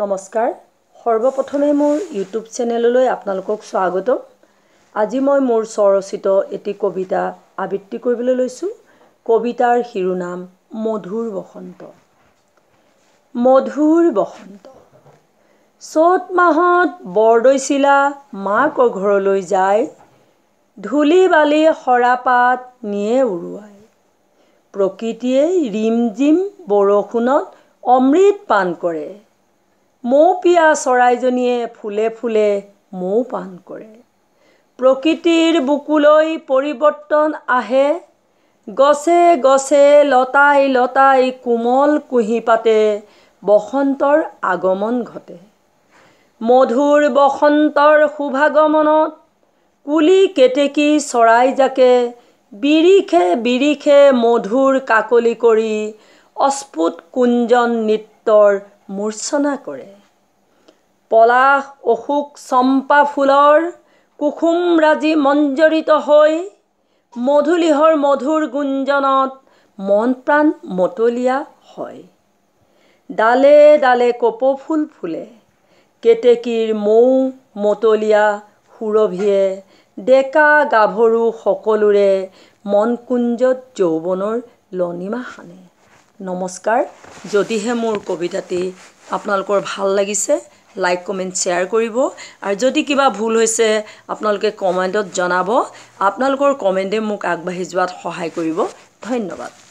নমস্কাৰ সৰ্বপ্ৰথমে মোৰ ইউটিউব চেনেললৈ আপোনালোকক স্বাগতম আজি মই মোৰ স্বৰচিত এটি কবিতা আবৃত্তি কৰিবলৈ লৈছোঁ কবিতাৰ শিৰোনাম মধুৰ বসন্ত মধুৰ বসন্ত চ'ত মাহত বৰদৈচিলা মাকৰ ঘৰলৈ যায় ধূলি বালি সৰা পাত নিয়ে উৰুৱায় প্ৰকৃতিয়ে ৰিম জিম বৰষুণত অমৃত পান কৰে মৌপিয়া চৰাইজনীয়ে ফুলে ফুলে মৌ পান কৰে প্ৰকৃতিৰ বুকুলৈ পৰিৱৰ্তন আহে গছে গছে লতাই লতাই কোমল কুঁহি পাতে বসন্তৰ আগমন ঘটে মধুৰ বসন্তৰ শুভাগমনত কুলি কেতেকী চৰাই জাকে বিৰিখে বিৰিখে মধুৰ কাকলি কৰি অস্ফুট কুঞ্জন নৃত্যৰ মূৰ্চনা কৰে পলাশ অশোক চম্পা ফুলৰ কুসুমৰাজী মঞ্জৰিত হৈ মধুলিহৰ মধুৰ গুঞ্জনত মন প্ৰাণ মতলীয়া হয় ডালে ডালে কপৌফুল ফুলে কেতেকীৰ মৌ মতলীয়া সুৰভিয়ে ডেকা গাভৰু সকলোৰে মন কুঞ্জত যৌৱনৰ লনিমা সানে নমস্কাৰ যদিহে মোৰ কবিতাটি আপোনালোকৰ ভাল লাগিছে লাইক কমেণ্ট শ্বেয়াৰ কৰিব আৰু যদি কিবা ভুল হৈছে আপোনালোকে কমেণ্টত জনাব আপোনালোকৰ কমেণ্টে মোক আগবাঢ়ি যোৱাত সহায় কৰিব ধন্যবাদ